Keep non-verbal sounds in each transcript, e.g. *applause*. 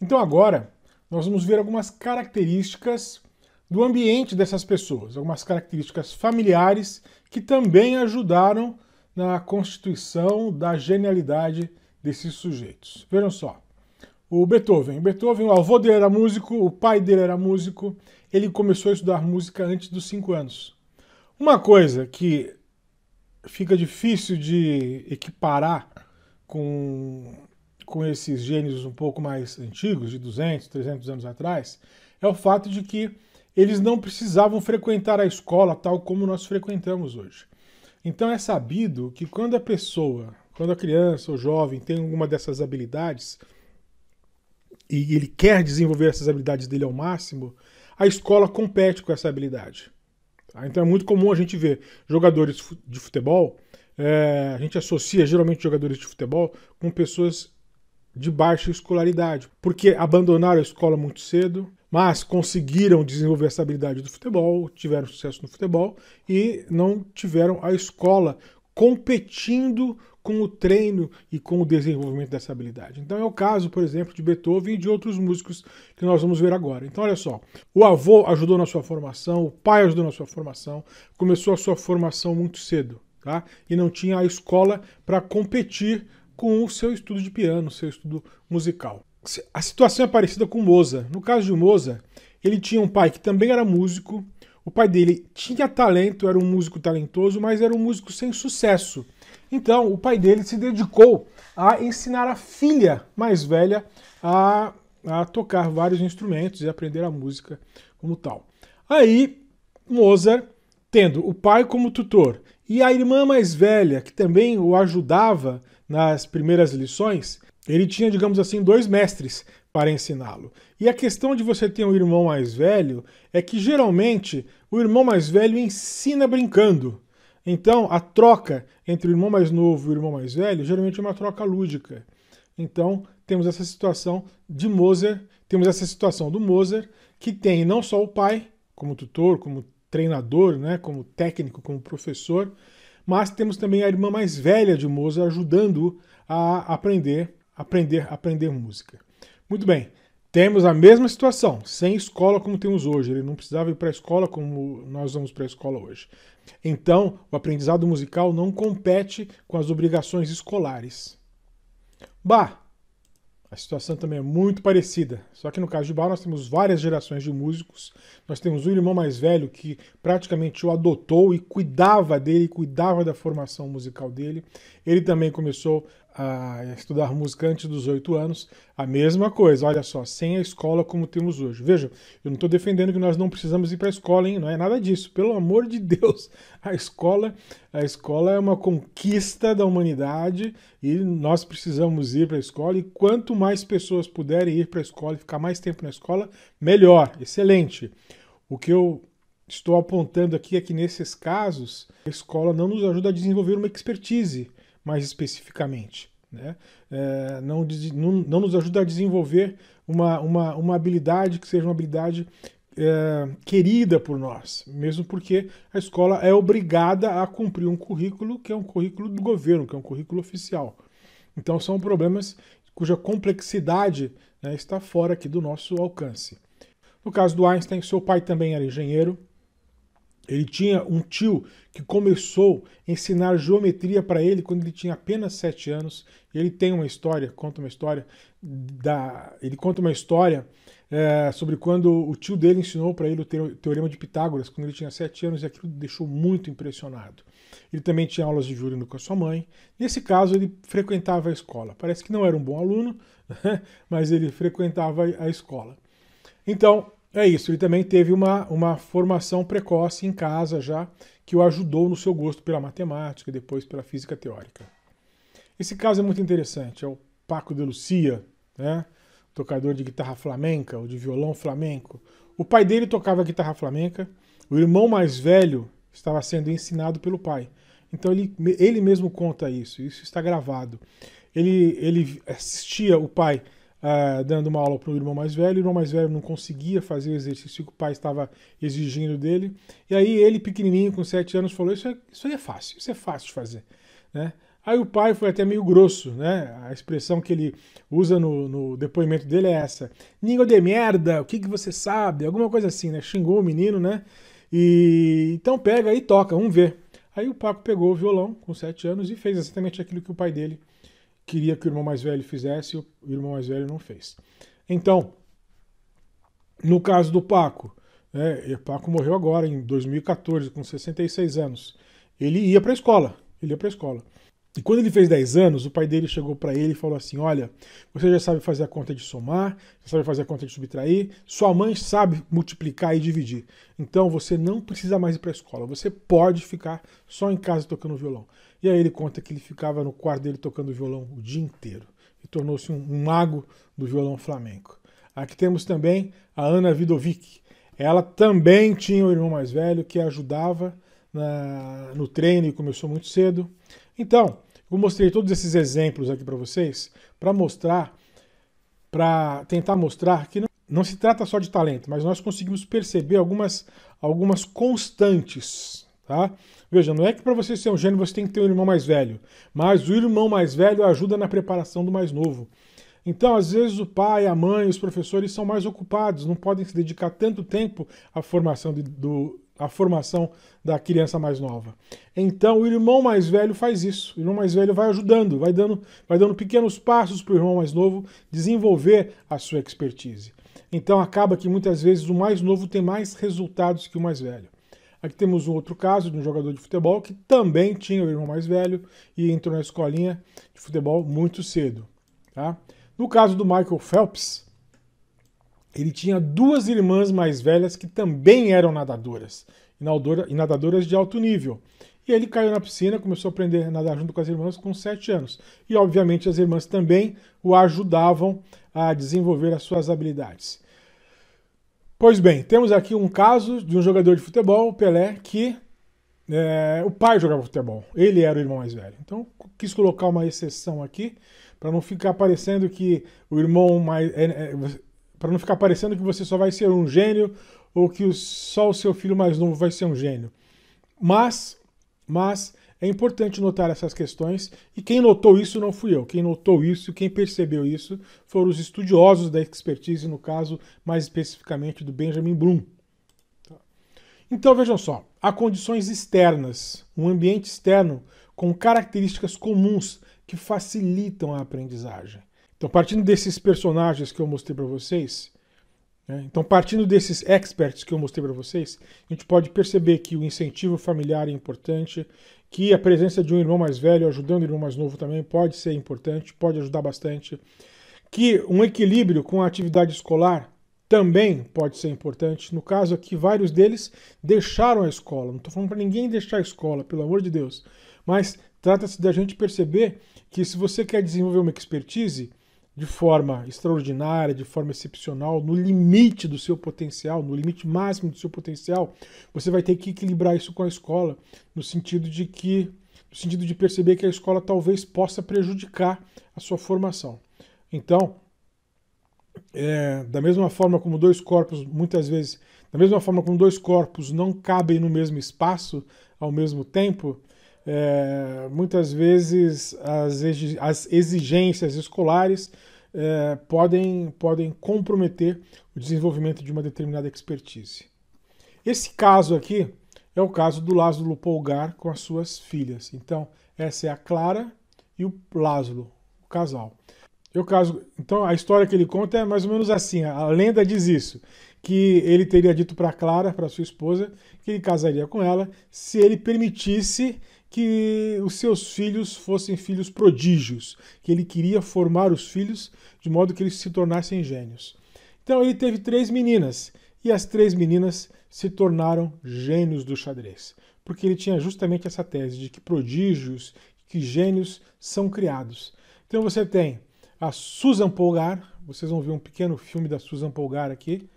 Então agora nós vamos ver algumas características do ambiente dessas pessoas, algumas características familiares que também ajudaram na constituição da genialidade desses sujeitos. Vejam só. O Beethoven. Beethoven, o avô dele era músico, o pai dele era músico. Ele começou a estudar música antes dos 5 anos. Uma coisa que fica difícil de equiparar com com esses gênios um pouco mais antigos, de 200, 300 anos atrás, é o fato de que eles não precisavam frequentar a escola tal como nós frequentamos hoje. Então é sabido que quando a pessoa, quando a criança ou jovem tem alguma dessas habilidades e ele quer desenvolver essas habilidades dele ao máximo, a escola compete com essa habilidade. Tá? Então é muito comum a gente ver jogadores de futebol, é, a gente associa geralmente jogadores de futebol com pessoas de baixa escolaridade, porque abandonaram a escola muito cedo, mas conseguiram desenvolver essa habilidade do futebol, tiveram sucesso no futebol e não tiveram a escola competindo com o treino e com o desenvolvimento dessa habilidade. Então é o caso, por exemplo, de Beethoven e de outros músicos que nós vamos ver agora. Então olha só, o avô ajudou na sua formação, o pai ajudou na sua formação, começou a sua formação muito cedo, tá? E não tinha a escola para competir com o seu estudo de piano, seu estudo musical. A situação é parecida com Moza. No caso de Moza, ele tinha um pai que também era músico. O pai dele tinha talento, era um músico talentoso, mas era um músico sem sucesso. Então, o pai dele se dedicou a ensinar a filha mais velha a, a tocar vários instrumentos e aprender a música como tal. Aí, Mozart, tendo o pai como tutor e a irmã mais velha, que também o ajudava nas primeiras lições, ele tinha, digamos assim, dois mestres para ensiná-lo. E a questão de você ter um irmão mais velho é que geralmente o irmão mais velho ensina brincando. Então, a troca entre o irmão mais novo e o irmão mais velho geralmente é uma troca lúdica. Então, temos essa situação de Moser, temos essa situação do Moser, que tem não só o pai como tutor, como treinador, né, como técnico, como professor, mas temos também a irmã mais velha de Mozart ajudando-o a aprender, aprender, aprender música. Muito bem, temos a mesma situação, sem escola como temos hoje. Ele não precisava ir para a escola como nós vamos para a escola hoje. Então, o aprendizado musical não compete com as obrigações escolares. Bah, a situação também é muito parecida, só que no caso de Bach nós temos várias gerações de músicos. Nós temos um irmão mais velho que praticamente o adotou e cuidava dele, cuidava da formação musical dele. Ele também começou a estudar música antes dos oito anos, a mesma coisa, olha só, sem a escola como temos hoje. veja eu não estou defendendo que nós não precisamos ir para a escola, hein? Não é nada disso. Pelo amor de Deus, *laughs* a escola, a escola é uma conquista da humanidade e nós precisamos ir para a escola. E quanto mais pessoas puderem ir para a escola e ficar mais tempo na escola, melhor, excelente. O que eu estou apontando aqui é que nesses casos a escola não nos ajuda a desenvolver uma expertise mais especificamente. Né? É, não, não, nos ajuda a desenvolver uma, uma, uma habilidade que seja uma habilidade é, querida por nós, mesmo porque a escola é obrigada a cumprir um currículo que é um currículo do governo, que é um currículo oficial. Então são problemas cuja complexidade né, está fora aqui do nosso alcance. No caso do Einstein, seu pai também era engenheiro, ele tinha um tio que começou a ensinar geometria para ele quando ele tinha apenas sete anos. Ele tem uma história, conta uma história da, ele conta uma história é, sobre quando o tio dele ensinou para ele o teorema de Pitágoras quando ele tinha sete anos e aquilo deixou muito impressionado. Ele também tinha aulas de júri com a sua mãe. Nesse caso, ele frequentava a escola. Parece que não era um bom aluno, *laughs* mas ele frequentava a escola. Então, é isso, ele também teve uma, uma formação precoce em casa já, que o ajudou no seu gosto pela matemática e depois pela física teórica. Esse caso é muito interessante, é o Paco de Lucia, né? tocador de guitarra flamenca ou de violão flamenco. O pai dele tocava guitarra flamenca, o irmão mais velho estava sendo ensinado pelo pai. Então ele, ele mesmo conta isso, isso está gravado. Ele, ele assistia o pai é, dando uma aula para o irmão mais velho. O irmão mais velho não conseguia fazer o exercício que o pai estava exigindo dele. E aí ele, pequenininho, com 7 anos, falou: isso, é, isso aí é fácil, isso é fácil de fazer. Né? Aí o pai foi até meio grosso, né? A expressão que ele usa no, no depoimento dele é essa: Ningo de merda, o que, que você sabe? Alguma coisa assim, né? Xingou o menino, né? E então pega e toca, vamos ver. Aí o Paco pegou o violão com 7 anos e fez exatamente aquilo que o pai dele queria que o irmão mais velho fizesse, o irmão mais velho não fez. Então, no caso do Paco, né, Paco morreu agora em 2014, com 66 anos. Ele ia para a escola, ele ia para a escola. E quando ele fez 10 anos, o pai dele chegou para ele e falou assim: Olha, você já sabe fazer a conta de somar, já sabe fazer a conta de subtrair, sua mãe sabe multiplicar e dividir. Então você não precisa mais ir para a escola, você pode ficar só em casa tocando violão. E aí ele conta que ele ficava no quarto dele tocando violão o dia inteiro e tornou-se um, mago do violão flamenco. Aqui temos também a Ana Vidovic. Ela também tinha um irmão mais velho que ajudava na, no treino e começou muito cedo. Então, eu mostrei todos esses exemplos aqui para vocês para mostrar, para tentar mostrar que não, não se trata só de talento, mas nós conseguimos perceber algumas, algumas constantes. Tá? Veja, não é que para você ser um gênio você tem que ter um irmão mais velho, mas o irmão mais velho ajuda na preparação do mais novo. Então, às vezes, o pai, a mãe, os professores são mais ocupados, não podem se dedicar tanto tempo à formação, de, do, à formação da criança mais nova. Então, o irmão mais velho faz isso. O irmão mais velho vai ajudando, vai dando, vai dando pequenos passos para o irmão mais novo desenvolver a sua expertise. Então, acaba que muitas vezes o mais novo tem mais resultados que o mais velho. Aqui temos um outro caso de um jogador de futebol que também tinha o irmão mais velho e entrou na escolinha de futebol muito cedo. Tá? No caso do Michael Phelps, ele tinha duas irmãs mais velhas que também eram nadadoras e nadadoras de alto nível. E ele caiu na piscina, começou a aprender a nadar junto com as irmãs com 7 anos. E obviamente as irmãs também o ajudavam a desenvolver as suas habilidades. Pois bem, temos aqui um caso de um jogador de futebol, Pelé, que é, o pai jogava futebol. Ele era o irmão mais velho. Então, quis colocar uma exceção aqui para não ficar parecendo que o irmão mais. É, é, para não ficar parecendo que você só vai ser um gênio ou que o, só o seu filho mais novo vai ser um gênio. Mas, mas é importante notar essas questões e quem notou isso não fui eu. Quem notou isso, quem percebeu isso, foram os estudiosos da expertise, no caso mais especificamente do Benjamin Bloom. Tá. Então vejam só, há condições externas, um ambiente externo com características comuns que facilitam a aprendizagem. Então partindo desses personagens que eu mostrei para vocês, né, então, partindo desses experts que eu mostrei para vocês, a gente pode perceber que o incentivo familiar é importante, que a presença de um irmão mais velho ajudando o irmão mais novo também pode ser importante, pode ajudar bastante, que um equilíbrio com a atividade escolar também pode ser importante. No caso aqui, vários deles deixaram a escola. Não estou falando para ninguém deixar a escola, pelo amor de Deus. Mas trata-se da gente perceber que se você quer desenvolver uma expertise, de forma extraordinária, de forma excepcional, no limite do seu potencial, no limite máximo do seu potencial, você vai ter que equilibrar isso com a escola, no sentido de que no sentido de perceber que a escola talvez possa prejudicar a sua formação. Então, é, da mesma forma como dois corpos muitas vezes, da mesma forma como dois corpos não cabem no mesmo espaço ao mesmo tempo, é, muitas vezes as exigências escolares é, podem, podem comprometer o desenvolvimento de uma determinada expertise. Esse caso aqui é o caso do Lázaro Polgar com as suas filhas. Então, essa é a Clara e o Lázaro, o casal. Eu caso, então a história que ele conta é mais ou menos assim, a lenda diz isso, que ele teria dito para Clara, para sua esposa, que ele casaria com ela se ele permitisse que os seus filhos fossem filhos prodígios, que ele queria formar os filhos de modo que eles se tornassem gênios. Então ele teve três meninas e as três meninas se tornaram gênios do xadrez, porque ele tinha justamente essa tese de que prodígios, que gênios são criados. Então você tem a Susan Polgar, vocês vão ver um pequeno filme da Susan Polgar aqui,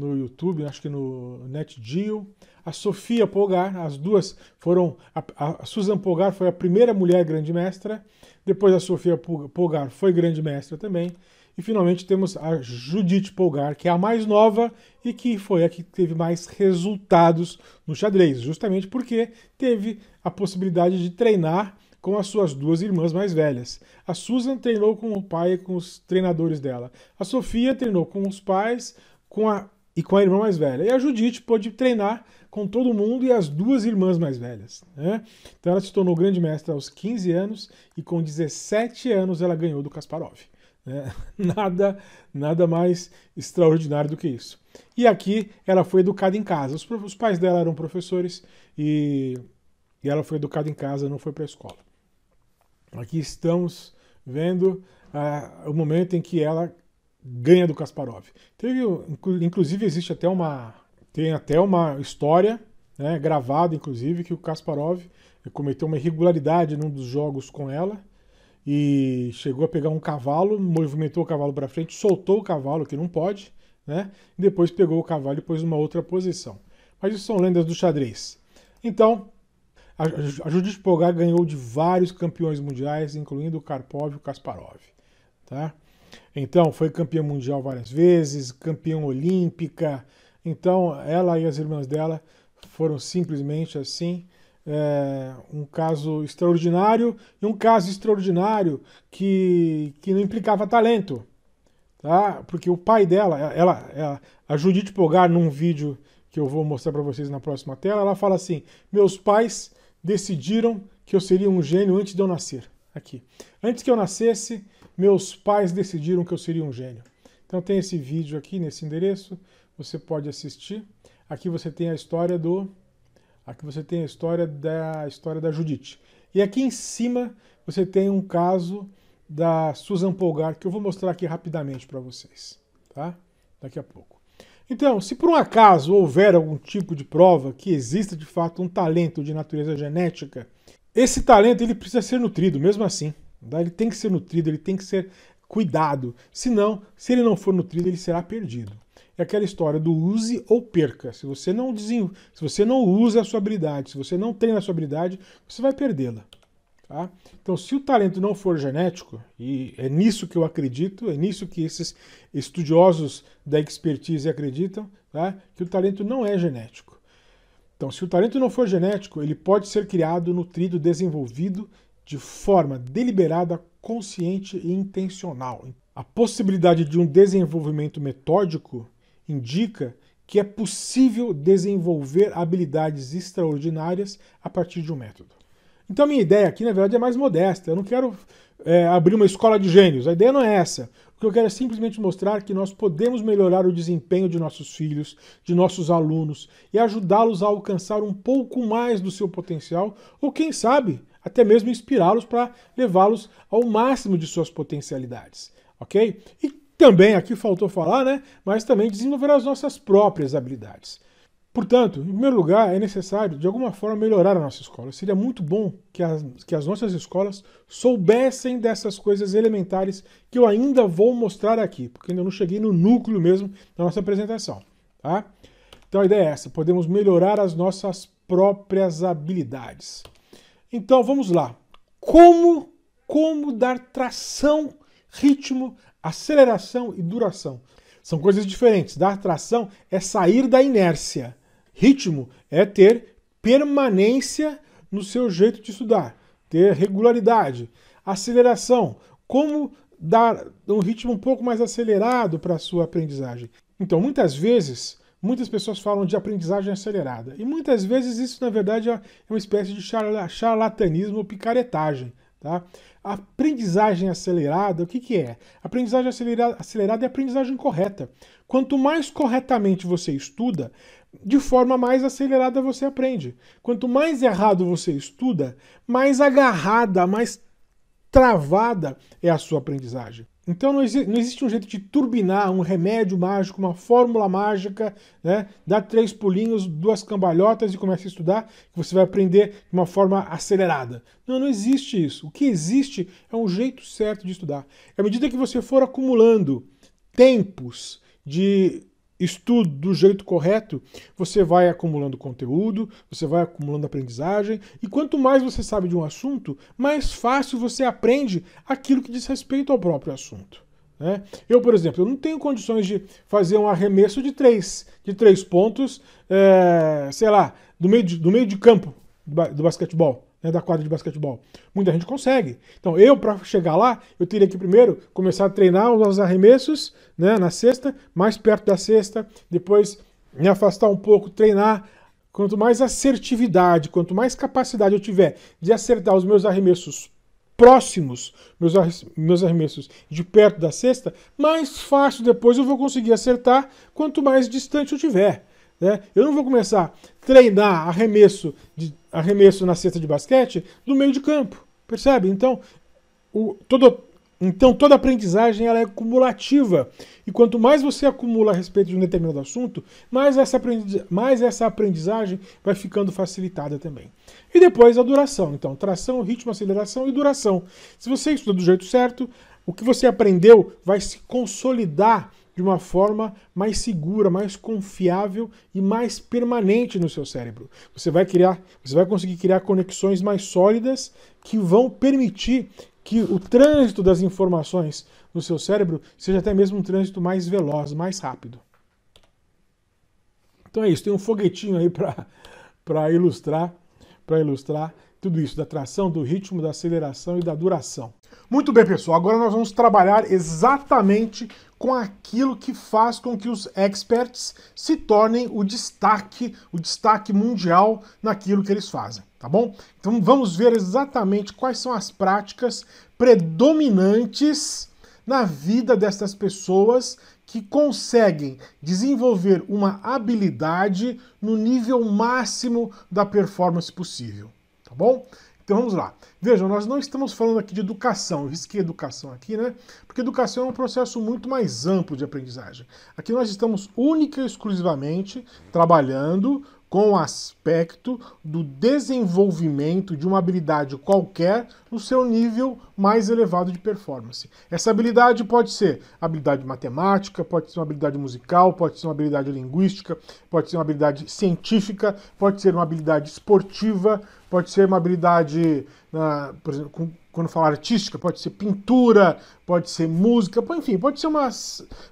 no YouTube, acho que no NetGeo. A Sofia Polgar, as duas foram. A, a Susan Polgar foi a primeira mulher grande mestra, depois a Sofia Polgar foi grande mestra também. E finalmente temos a Judith Polgar, que é a mais nova e que foi a que teve mais resultados no xadrez, justamente porque teve a possibilidade de treinar com as suas duas irmãs mais velhas. A Susan treinou com o pai e com os treinadores dela. A Sofia treinou com os pais, com a e com a irmã mais velha. E a Judite pôde treinar com todo mundo e as duas irmãs mais velhas. Né? Então ela se tornou grande mestra aos 15 anos e com 17 anos ela ganhou do Kasparov. Né? *laughs* Nada, nada mais extraordinário do que isso. E aqui ela foi educada em casa. Os, os pais dela eram professores e, e ela foi educada em casa, não foi para a escola. Aqui estamos vendo ah, o momento em que ela ganha do Kasparov. Teve, inclusive existe até uma tem até uma história né, gravada, inclusive, que o Kasparov cometeu uma irregularidade num dos jogos com ela e chegou a pegar um cavalo, movimentou o cavalo para frente, soltou o cavalo que não pode, né? E depois pegou o cavalo e pôs numa outra posição. Mas isso são lendas do xadrez. Então, a Judith Pogar ganhou de vários campeões mundiais, incluindo o Karpov e o Kasparov. Tá? Então, foi campeã mundial várias vezes, campeã olímpica. Então, ela e as irmãs dela foram simplesmente assim. É, um caso extraordinário e um caso extraordinário que, que não implicava talento, tá? Porque o pai dela, é, ela, ela é, a Judith Pogar, num vídeo que eu vou mostrar para vocês na próxima tela, ela fala assim: meus pais decidiram que eu seria um gênio antes de eu nascer. Aqui, antes que eu nascesse, meus pais decidiram que eu seria um gênio. Então tem esse vídeo aqui nesse endereço, você pode assistir. Aqui você tem a história do aqui você tem a história da a história da Judite. E aqui em cima você tem um caso da Susan Polgar que eu vou mostrar aqui rapidamente para vocês, tá? Daqui a pouco. Então, se por um acaso houver algum tipo de prova que exista de fato um talento de natureza genética, esse talento ele precisa ser nutrido mesmo assim. Tá? Ele tem que ser nutrido, ele tem que ser cuidado. Senão, se ele não for nutrido, ele será perdido. É aquela história do use ou perca. Se você não, desenvol... se você não usa a sua habilidade, se você não treina a sua habilidade, você vai perdê-la. Tá? Então, se o talento não for genético, e é nisso que eu acredito, é nisso que esses estudiosos da expertise acreditam, tá? que o talento não é genético. Então, se o talento não for genético, ele pode ser criado, nutrido, desenvolvido de forma deliberada, consciente e intencional. A possibilidade de um desenvolvimento metódico indica que é possível desenvolver habilidades extraordinárias a partir de um método. Então, minha ideia aqui, na verdade, é mais modesta. Eu não quero é, abrir uma escola de gênios. A ideia não é essa. O que eu quero é simplesmente mostrar que nós podemos melhorar o desempenho de nossos filhos, de nossos alunos e ajudá-los a alcançar um pouco mais do seu potencial, ou quem sabe, até mesmo inspirá-los para levá-los ao máximo de suas potencialidades, ok? E também, aqui faltou falar, né? Mas também desenvolver as nossas próprias habilidades. Portanto, em primeiro lugar, é necessário, de alguma forma, melhorar a nossa escola. Seria muito bom que as, que as nossas escolas soubessem dessas coisas elementares que eu ainda vou mostrar aqui, porque ainda não cheguei no núcleo mesmo da nossa apresentação. Tá? Então a ideia é essa: podemos melhorar as nossas próprias habilidades. Então vamos lá. Como como dar tração, ritmo, aceleração e duração? São coisas diferentes. Dar tração é sair da inércia. Ritmo é ter permanência no seu jeito de estudar, ter regularidade. Aceleração, como dar um ritmo um pouco mais acelerado para a sua aprendizagem. Então, muitas vezes, Muitas pessoas falam de aprendizagem acelerada. E muitas vezes isso, na verdade, é, é uma espécie de charlatanismo ou picaretagem. Tá? Aprendizagem acelerada, o que, que é? Aprendizagem acelerada, acelerada é aprendizagem correta. Quanto mais corretamente você estuda, de forma mais acelerada você aprende. Quanto mais errado você estuda, mais agarrada, mais travada é a sua aprendizagem. Então não, existe, não existe um jeito de turbinar um remédio mágico, uma fórmula mágica, né? Dá três pulinhos, duas cambalhotas e começa a estudar, que você vai aprender de uma forma acelerada. Não, não existe isso. O que existe é um jeito certo de estudar. À medida que você for acumulando tempos de estudo do jeito correto, você vai acumulando conteúdo, você vai acumulando aprendizagem, e quanto mais você sabe de um assunto, mais fácil você aprende aquilo que diz respeito ao próprio assunto. Né? Eu, por exemplo, eu não tenho condições de fazer um arremesso de três, de três pontos, é, sei lá, do meio de, do meio de campo do basquetebol né, da quadra de basquetebol. Muita gente consegue. Então, eu, para chegar lá, eu teria que primeiro começar a treinar os arremessos né, na sexta, mais perto da sexta, depois me afastar um pouco, treinar. Quanto mais assertividade, quanto mais capacidade eu tiver de acertar os meus arremessos próximos, meus, meus arremessos de perto da cesta, mais fácil depois eu vou conseguir acertar quanto mais distante eu tiver. Né? Eu não vou começar a treinar arremesso, de, arremesso na cesta de basquete no meio de campo, percebe? Então, o, todo, então toda aprendizagem ela é cumulativa. E quanto mais você acumula a respeito de um determinado assunto, mais essa, aprendiz, mais essa aprendizagem vai ficando facilitada também. E depois a duração. Então, tração, ritmo, aceleração e duração. Se você estuda do jeito certo, o que você aprendeu vai se consolidar de uma forma mais segura, mais confiável e mais permanente no seu cérebro. Você vai criar, você vai conseguir criar conexões mais sólidas que vão permitir que o trânsito das informações no seu cérebro seja até mesmo um trânsito mais veloz, mais rápido. Então é isso, tem um foguetinho aí para ilustrar, para ilustrar tudo isso, da tração, do ritmo, da aceleração e da duração. Muito bem, pessoal, agora nós vamos trabalhar exatamente com aquilo que faz com que os experts se tornem o destaque, o destaque mundial naquilo que eles fazem, tá bom? Então vamos ver exatamente quais são as práticas predominantes na vida destas pessoas que conseguem desenvolver uma habilidade no nível máximo da performance possível tá bom? Então vamos lá. Vejam, nós não estamos falando aqui de educação, eu risquei educação aqui, né? Porque educação é um processo muito mais amplo de aprendizagem. Aqui nós estamos única e exclusivamente trabalhando com o aspecto do desenvolvimento de uma habilidade qualquer no seu nível mais elevado de performance. Essa habilidade pode ser habilidade matemática, pode ser uma habilidade musical, pode ser uma habilidade linguística, pode ser uma habilidade científica, pode ser uma habilidade esportiva, pode ser uma habilidade, uh, por exemplo, com, quando falar artística, pode ser pintura, pode ser música, enfim, pode ser, uma,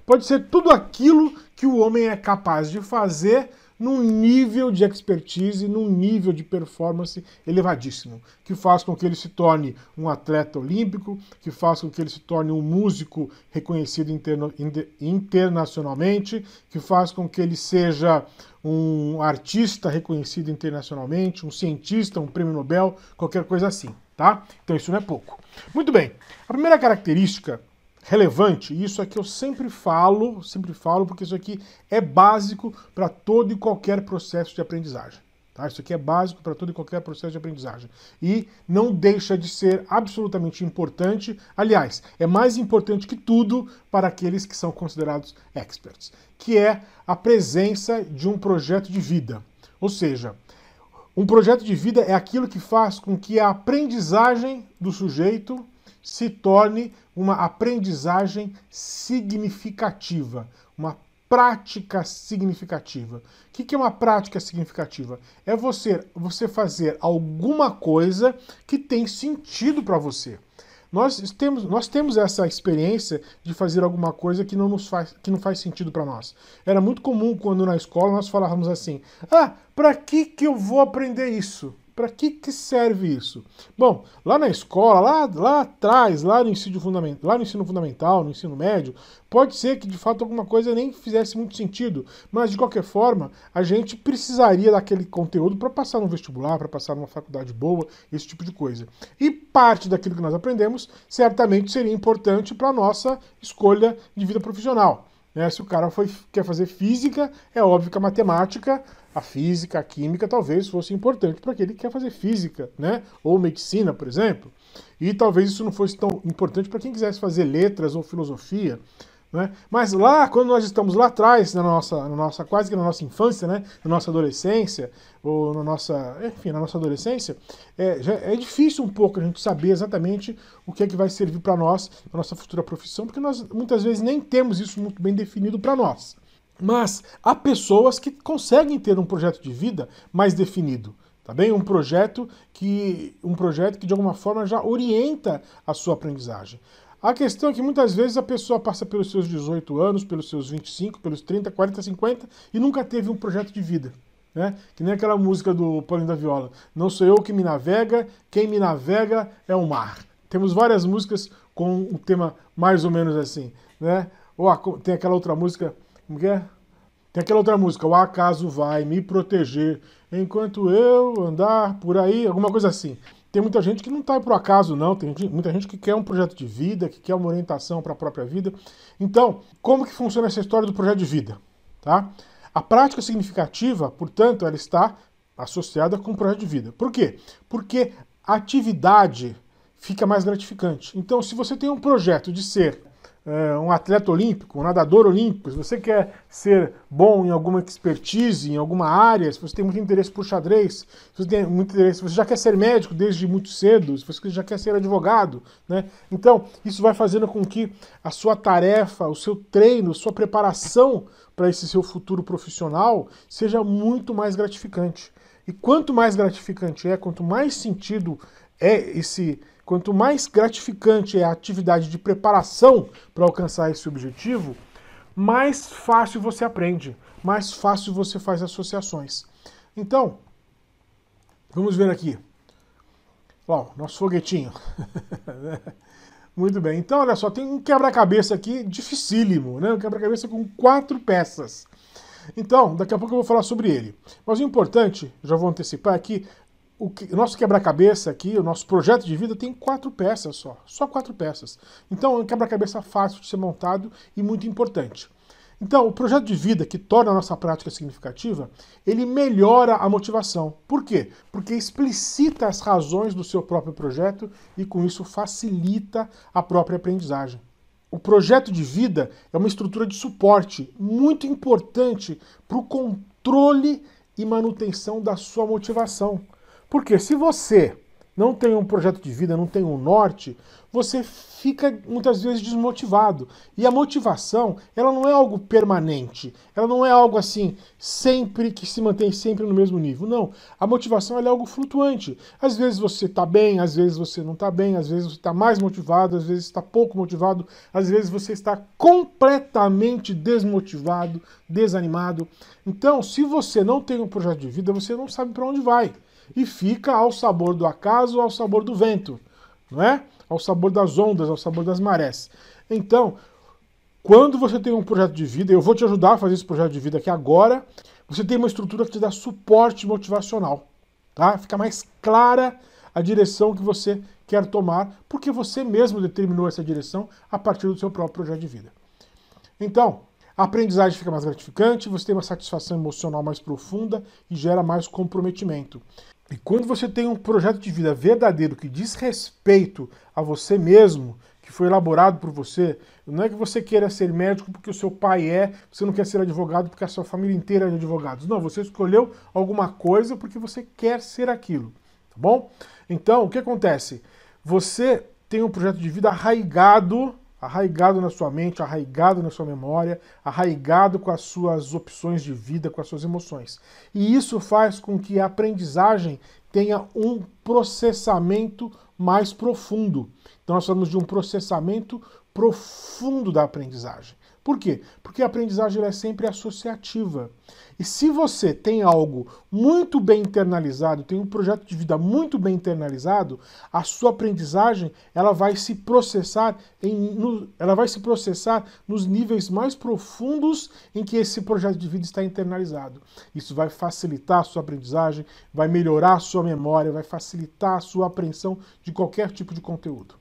pode ser tudo aquilo que o homem é capaz de fazer num nível de expertise, num nível de performance elevadíssimo, que faz com que ele se torne um atleta olímpico, que faz com que ele se torne um músico reconhecido interno, inter, internacionalmente, que faz com que ele seja um artista reconhecido internacionalmente, um cientista, um prêmio Nobel, qualquer coisa assim, tá? Então isso não é pouco. Muito bem. A primeira característica relevante, isso aqui é eu sempre falo, sempre falo, porque isso aqui é básico para todo e qualquer processo de aprendizagem. Tá? Isso aqui é básico para todo e qualquer processo de aprendizagem. E não deixa de ser absolutamente importante, aliás, é mais importante que tudo para aqueles que são considerados experts, que é a presença de um projeto de vida. Ou seja, um projeto de vida é aquilo que faz com que a aprendizagem do sujeito se torne uma aprendizagem significativa, uma prática significativa. O que, é uma prática significativa? É você, você fazer alguma coisa que tem sentido para você. Nós temos, nós temos essa experiência de fazer alguma coisa que não, nos faz, que não faz sentido para nós. Era muito comum quando na escola nós falávamos assim: ah, para que, que eu vou aprender isso? Para que, que serve isso? Bom, lá na escola, lá, lá atrás, lá no, ensino fundamental, lá no ensino fundamental, no ensino médio, pode ser que de fato alguma coisa nem fizesse muito sentido, mas de qualquer forma, a gente precisaria daquele conteúdo para passar no vestibular, para passar numa faculdade boa, esse tipo de coisa. E parte daquilo que nós aprendemos certamente seria importante para a nossa escolha de vida profissional. Né? Se o cara foi, quer fazer física, é óbvio que a matemática a física, a química talvez fosse importante para aquele que quer fazer física, né? Ou medicina, por exemplo. E talvez isso não fosse tão importante para quem quisesse fazer letras ou filosofia. Né? Mas lá, quando nós estamos lá atrás, na nossa, na nossa, quase que na nossa infância, né? na nossa adolescência, ou na nossa, enfim, na nossa adolescência, é, já é difícil um pouco a gente saber exatamente o que é que vai servir para nós, na nossa futura profissão, porque nós muitas vezes nem temos isso muito bem definido para nós. Mas há pessoas que conseguem ter um projeto de vida mais definido, tá bem? Um projeto que um projeto que de alguma forma já orienta a sua aprendizagem. A questão é que muitas vezes a pessoa passa pelos seus 18 anos, pelos seus 25, pelos 30, 40, 50 e nunca teve um projeto de vida. Né? Que nem aquela música do Paulinho da Viola. Não sou eu que me navega, quem me navega é o mar. Temos várias músicas com um tema mais ou menos assim. Né? Ou a, tem aquela outra música como que é? Tem aquela outra música, o acaso vai me proteger enquanto eu andar por aí, alguma coisa assim. Tem muita gente que não está aí por acaso, não. Tem muita gente que quer um projeto de vida, que quer uma orientação para a própria vida. Então, como que funciona essa história do projeto de vida? Tá? A prática significativa, portanto, ela está associada com o projeto de vida. Por quê? Porque a atividade fica mais gratificante. Então, se você tem um projeto de ser é, um atleta olímpico, um nadador olímpico, se você quer ser bom em alguma expertise, em alguma área, se você tem muito interesse por xadrez, se você tem muito interesse, se você já quer ser médico desde muito cedo, se você já quer ser advogado, né? Então, isso vai fazendo com que a sua tarefa, o seu treino, a sua preparação para esse seu futuro profissional seja muito mais gratificante. E quanto mais gratificante é, quanto mais sentido é esse quanto mais gratificante é a atividade de preparação para alcançar esse objetivo, mais fácil você aprende, mais fácil você faz associações. Então, vamos ver aqui. Ó, nosso foguetinho. *laughs* Muito bem. Então, olha só, tem um quebra-cabeça aqui dificílimo, né? Um quebra-cabeça com quatro peças. Então, daqui a pouco eu vou falar sobre ele. Mas o importante, já vou antecipar aqui, o, que, o nosso quebra-cabeça aqui, o nosso projeto de vida tem quatro peças só, só quatro peças. Então é um quebra-cabeça fácil de ser montado e muito importante. Então, o projeto de vida que torna a nossa prática significativa, ele melhora a motivação. Por quê? Porque explicita as razões do seu próprio projeto e com isso facilita a própria aprendizagem. O projeto de vida é uma estrutura de suporte muito importante para o controle e manutenção da sua motivação. Porque se você não tem um projeto de vida, não tem um norte, você fica muitas vezes desmotivado. E a motivação, ela não é algo permanente. Ela não é algo assim, sempre que se mantém sempre no mesmo nível. Não. A motivação é algo flutuante. Às vezes você está bem, às vezes você não está bem, às vezes você está mais motivado, às vezes está pouco motivado, às vezes você está completamente desmotivado, desanimado. Então, se você não tem um projeto de vida, você não sabe para onde vai e fica ao sabor do acaso, ao sabor do vento, não é? Ao sabor das ondas, ao sabor das marés. Então, quando você tem um projeto de vida, eu vou te ajudar a fazer esse projeto de vida aqui agora, você tem uma estrutura que te dá suporte motivacional, tá? Fica mais clara a direção que você quer tomar, porque você mesmo determinou essa direção a partir do seu próprio projeto de vida. Então, a aprendizagem fica mais gratificante, você tem uma satisfação emocional mais profunda e gera mais comprometimento. E quando você tem um projeto de vida verdadeiro que diz respeito a você mesmo, que foi elaborado por você, não é que você queira ser médico porque o seu pai é, você não quer ser advogado porque a sua família inteira é de advogados. Não, você escolheu alguma coisa porque você quer ser aquilo, tá bom? Então, o que acontece? Você tem um projeto de vida arraigado arraigado na sua mente, arraigado na sua memória, arraigado com as suas opções de vida, com as suas emoções. E isso faz com que a aprendizagem tenha um processamento mais profundo. Então, nós falamos de um processamento profundo da aprendizagem. Por quê? Porque a aprendizagem é sempre associativa. E se você tem algo muito bem internalizado, tem um projeto de vida muito bem internalizado, a sua aprendizagem ela vai se processar em, no, ela vai se processar nos níveis mais profundos em que esse projeto de vida está internalizado. Isso vai facilitar a sua aprendizagem, vai melhorar a sua memória, vai facilitar a sua apreensão de qualquer tipo de conteúdo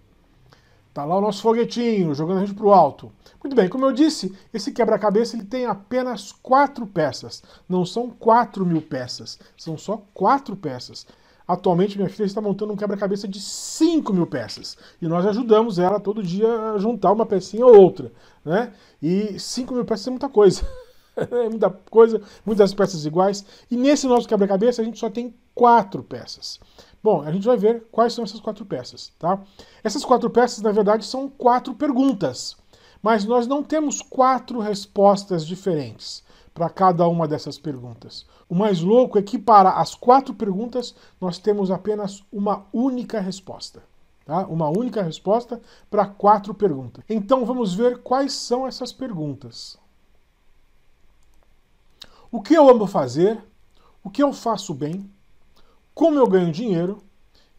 tá lá o nosso foguetinho, jogando a gente pro alto. Muito bem, como eu disse, esse quebra-cabeça ele tem apenas quatro peças. Não são quatro mil peças, são só quatro peças. Atualmente, minha filha está montando um quebra-cabeça de 5 mil peças. E nós ajudamos ela todo dia a juntar uma pecinha ou outra. Né? E 5 mil peças é muita coisa. *laughs* é muita coisa, muitas peças iguais. E nesse nosso quebra-cabeça, a gente só tem quatro peças. Bom, a gente vai ver quais são essas quatro peças, tá? Essas quatro peças, na verdade, são quatro perguntas, mas nós não temos quatro respostas diferentes para cada uma dessas perguntas. O mais louco é que para as quatro perguntas nós temos apenas uma única resposta. Tá? Uma única resposta para quatro perguntas. Então vamos ver quais são essas perguntas. O que eu amo fazer? O que eu faço bem? como eu ganho dinheiro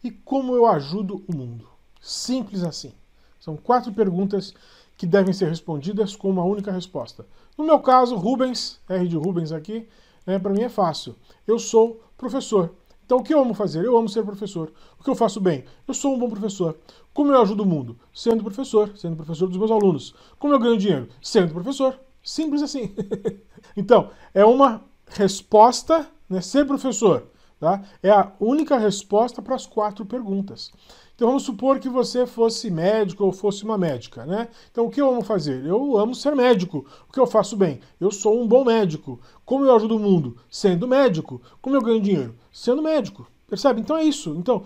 e como eu ajudo o mundo. Simples assim. São quatro perguntas que devem ser respondidas com uma única resposta. No meu caso, Rubens, R de Rubens aqui, né, para mim é fácil. Eu sou professor. Então o que eu amo fazer? Eu amo ser professor. O que eu faço bem? Eu sou um bom professor. Como eu ajudo o mundo? Sendo professor, sendo professor dos meus alunos. Como eu ganho dinheiro? Sendo professor. Simples assim. *laughs* então, é uma resposta, né? Ser professor Tá? É a única resposta para as quatro perguntas. Então vamos supor que você fosse médico ou fosse uma médica, né? Então o que eu amo fazer? Eu amo ser médico. O que eu faço bem? Eu sou um bom médico. Como eu ajudo o mundo? Sendo médico. Como eu ganho dinheiro? Sendo médico. Percebe? Então é isso. Então,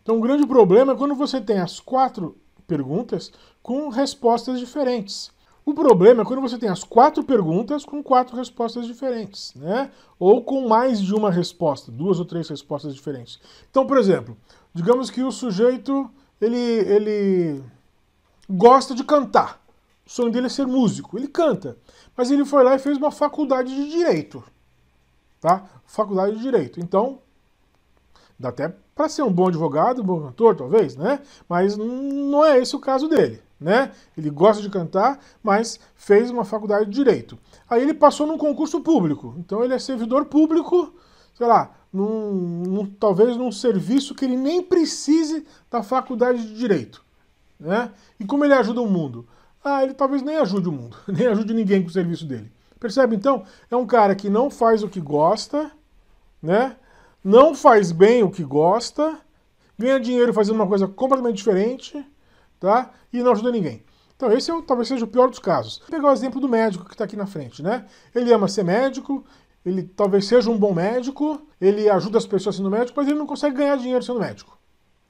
então o grande problema é quando você tem as quatro perguntas com respostas diferentes. O problema é quando você tem as quatro perguntas com quatro respostas diferentes, né? Ou com mais de uma resposta, duas ou três respostas diferentes. Então, por exemplo, digamos que o sujeito ele, ele gosta de cantar. O sonho dele é ser músico. Ele canta, mas ele foi lá e fez uma faculdade de direito, tá? Faculdade de direito. Então, dá até para ser um bom advogado, um bom cantor, talvez, né? Mas não é esse o caso dele né? Ele gosta de cantar, mas fez uma faculdade de direito. Aí ele passou num concurso público. Então ele é servidor público, sei lá, num, num, talvez num serviço que ele nem precise da faculdade de direito, né? E como ele ajuda o mundo? Ah, ele talvez nem ajude o mundo, *laughs* nem ajude ninguém com o serviço dele. Percebe então? É um cara que não faz o que gosta, né? Não faz bem o que gosta, ganha dinheiro fazendo uma coisa completamente diferente tá? E não ajuda ninguém. Então esse é, talvez seja o pior dos casos. Vou pegar o exemplo do médico que está aqui na frente, né? Ele ama ser médico, ele talvez seja um bom médico, ele ajuda as pessoas sendo médico, mas ele não consegue ganhar dinheiro sendo médico.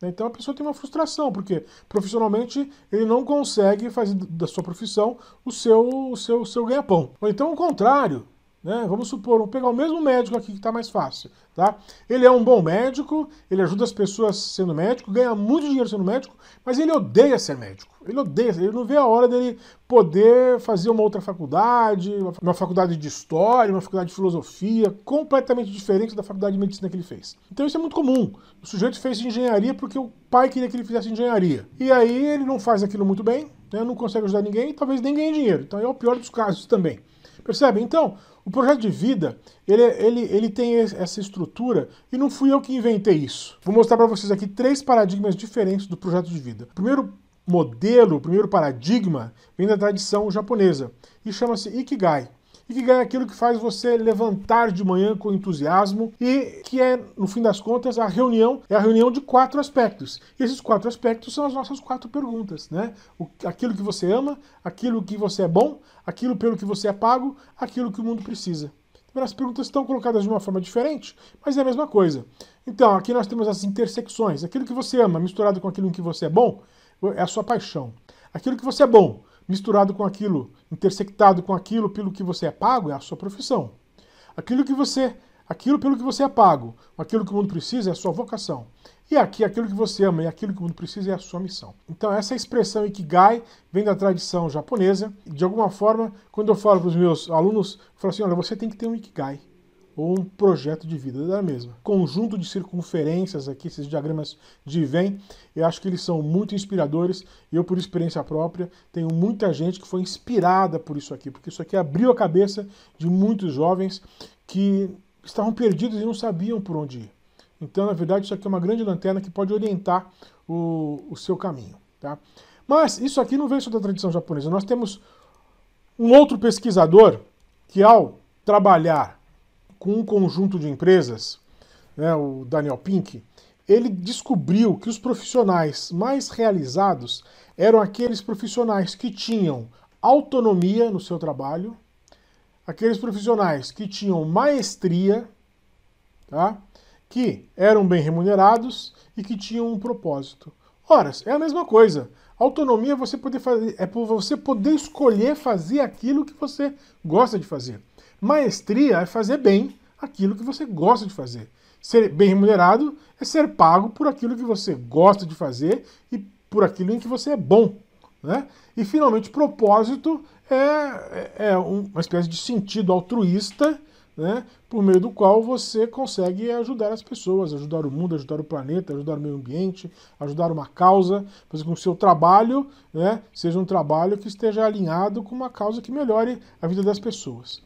Né? Então a pessoa tem uma frustração, porque profissionalmente ele não consegue fazer da sua profissão o seu, o seu, o seu ganha-pão. Ou então o contrário, né? Vamos supor, vou pegar o mesmo médico aqui que está mais fácil, tá? Ele é um bom médico, ele ajuda as pessoas sendo médico, ganha muito dinheiro sendo médico, mas ele odeia ser médico. Ele odeia, ele não vê a hora dele poder fazer uma outra faculdade, uma faculdade de história, uma faculdade de filosofia, completamente diferente da faculdade de medicina que ele fez. Então isso é muito comum. O sujeito fez engenharia porque o pai queria que ele fizesse engenharia. E aí ele não faz aquilo muito bem, né? não consegue ajudar ninguém, talvez nem ganhe dinheiro. Então é o pior dos casos também. Percebe? Então, o projeto de vida, ele, ele, ele tem essa estrutura e não fui eu que inventei isso. Vou mostrar para vocês aqui três paradigmas diferentes do projeto de vida. O primeiro modelo, o primeiro paradigma vem da tradição japonesa e chama-se Ikigai e que ganha aquilo que faz você levantar de manhã com entusiasmo e que é, no fim das contas, a reunião é a reunião de quatro aspectos. E esses quatro aspectos são as nossas quatro perguntas, né? O, aquilo que você ama, aquilo que você é bom, aquilo pelo que você é pago, aquilo que o mundo precisa. Então, as perguntas estão colocadas de uma forma diferente, mas é a mesma coisa. Então, aqui nós temos as intersecções. Aquilo que você ama misturado com aquilo em que você é bom é a sua paixão. Aquilo que você é bom misturado com aquilo, intersectado com aquilo pelo que você é pago é a sua profissão. Aquilo que você, aquilo pelo que você é pago, aquilo que o mundo precisa é a sua vocação. E aqui, aquilo que você ama e aquilo que o mundo precisa é a sua missão. Então, essa é expressão Ikigai vem da tradição japonesa. De alguma forma, quando eu falo para os meus alunos, eu falo assim: olha, você tem que ter um Ikigai ou um projeto de vida da é mesma. Conjunto de circunferências aqui, esses diagramas de Venn, eu acho que eles são muito inspiradores. Eu, por experiência própria, tenho muita gente que foi inspirada por isso aqui, porque isso aqui abriu a cabeça de muitos jovens que estavam perdidos e não sabiam por onde ir. Então, na verdade, isso aqui é uma grande lanterna que pode orientar o, o seu caminho. Tá? Mas isso aqui não vem só da tradição japonesa. Nós temos um outro pesquisador que, ao trabalhar com um conjunto de empresas, né, o Daniel Pink, ele descobriu que os profissionais mais realizados eram aqueles profissionais que tinham autonomia no seu trabalho, aqueles profissionais que tinham maestria, tá? que eram bem remunerados e que tinham um propósito. Ora, é a mesma coisa. Autonomia é você poder fazer, é você poder escolher fazer aquilo que você gosta de fazer. Maestria é fazer bem aquilo que você gosta de fazer. Ser bem remunerado é ser pago por aquilo que você gosta de fazer e por aquilo em que você é bom. Né? E finalmente, propósito é, é, é uma espécie de sentido altruísta né, por meio do qual você consegue ajudar as pessoas, ajudar o mundo, ajudar o planeta, ajudar o meio ambiente, ajudar uma causa, fazer com que o seu trabalho né, seja um trabalho que esteja alinhado com uma causa que melhore a vida das pessoas.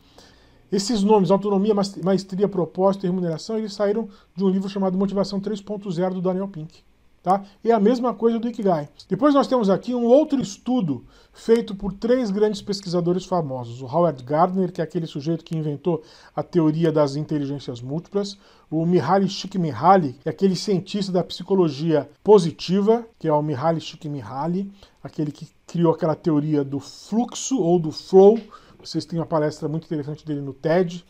Esses nomes, autonomia, maestria, propósito e remuneração, eles saíram de um livro chamado Motivação 3.0 do Daniel Pink. Tá? E é a mesma coisa do Ikigai. Depois nós temos aqui um outro estudo feito por três grandes pesquisadores famosos: o Howard Gardner, que é aquele sujeito que inventou a teoria das inteligências múltiplas, o Mihaly Csikszentmihalyi, que é aquele cientista da psicologia positiva, que é o Mihaly Csikszentmihalyi, aquele que criou aquela teoria do fluxo ou do flow, vocês têm uma palestra muito interessante dele no TED,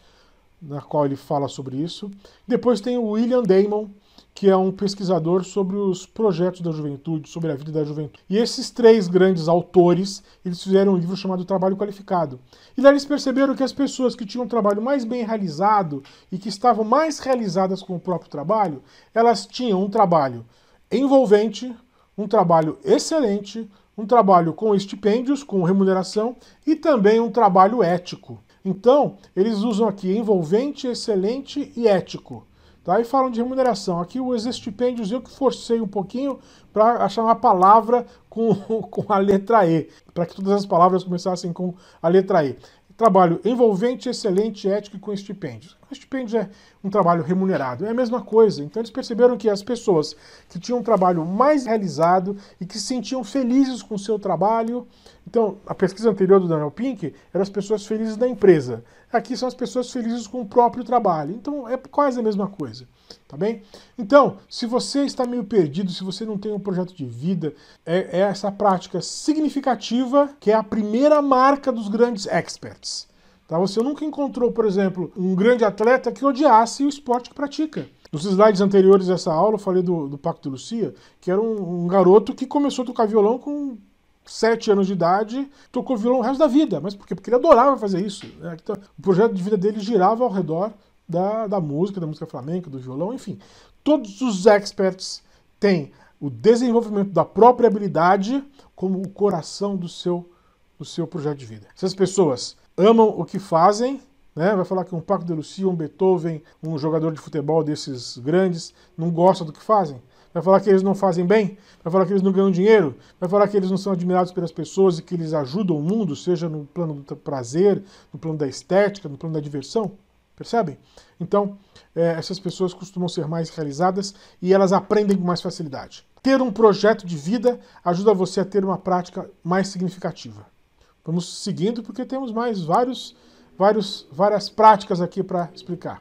na qual ele fala sobre isso. Depois tem o William Damon, que é um pesquisador sobre os projetos da juventude, sobre a vida da juventude. E esses três grandes autores, eles fizeram um livro chamado Trabalho Qualificado. E lá eles perceberam que as pessoas que tinham um trabalho mais bem realizado e que estavam mais realizadas com o próprio trabalho, elas tinham um trabalho envolvente, um trabalho excelente, um trabalho com estipêndios, com remuneração e também um trabalho ético. Então, eles usam aqui envolvente, excelente e ético. Tá? E falam de remuneração. Aqui os estipêndios eu que forcei um pouquinho para achar uma palavra com, *laughs* com a letra E, para que todas as palavras começassem com a letra E. Trabalho envolvente, excelente, ético e com estipêndios. O estipêndio é um trabalho remunerado, é a mesma coisa. Então eles perceberam que as pessoas que tinham um trabalho mais realizado e que se sentiam felizes com o seu trabalho. Então, a pesquisa anterior do Daniel Pink eram as pessoas felizes da empresa. Aqui são as pessoas felizes com o próprio trabalho. Então é quase a mesma coisa tá bem? Então, se você está meio perdido, se você não tem um projeto de vida, é, é essa prática significativa que é a primeira marca dos grandes experts. Tá? Você nunca encontrou, por exemplo, um grande atleta que odiasse o esporte que pratica. Nos slides anteriores dessa aula, eu falei do, do Pacto de Lucia, que era um, um garoto que começou a tocar violão com sete anos de idade, tocou violão o resto da vida. Mas por quê? Porque ele adorava fazer isso. Né? Então, o projeto de vida dele girava ao redor da, da música, da música flamenca, do violão, enfim. Todos os experts têm o desenvolvimento da própria habilidade como o coração do seu, do seu projeto de vida. Se as pessoas amam o que fazem, né, vai falar que um Paco de Lucia, um Beethoven, um jogador de futebol desses grandes não gosta do que fazem, vai falar que eles não fazem bem, vai falar que eles não ganham dinheiro, vai falar que eles não são admirados pelas pessoas e que eles ajudam o mundo, seja no plano do prazer, no plano da estética, no plano da diversão. Percebem? Então, é, essas pessoas costumam ser mais realizadas e elas aprendem com mais facilidade. Ter um projeto de vida ajuda você a ter uma prática mais significativa. Vamos seguindo porque temos mais vários, vários, várias práticas aqui para explicar.